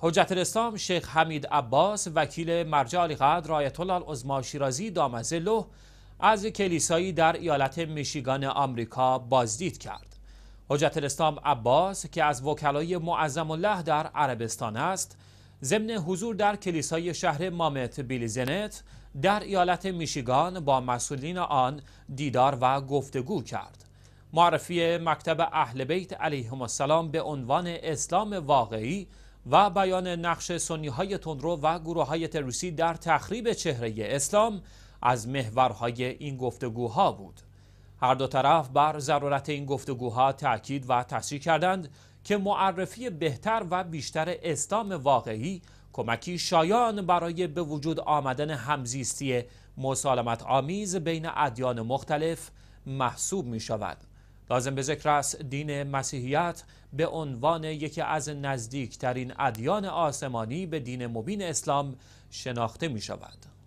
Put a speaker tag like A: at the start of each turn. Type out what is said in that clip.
A: حجت الاسلام شیخ حمید عباس وکیل مرجع قدر آیت الله شیرازی دامزه از کلیسایی در ایالت میشیگان آمریکا بازدید کرد حجت الاسلام عباس که از وکلای معظم الله در عربستان است ضمن حضور در کلیسای شهر مامت بیلیزنت در ایالت میشیگان با مسئولین آن دیدار و گفتگو کرد معرفی مکتب اهل بیت علیهم السلام به عنوان اسلام واقعی و بیان نقش سنی های تندرو و گروه های تروریستی در تخریب چهره اسلام از محورهای این گفتگوها بود هر دو طرف بر ضرورت این گفتگوها تاکید و تصریح کردند که معرفی بهتر و بیشتر اسلام واقعی کمکی شایان برای به وجود آمدن همزیستی مسالمت آمیز بین ادیان مختلف محسوب می شود لازم به ذکر است دین مسیحیت به عنوان یکی از نزدیکترین ادیان آسمانی به دین مبین اسلام شناخته می شود.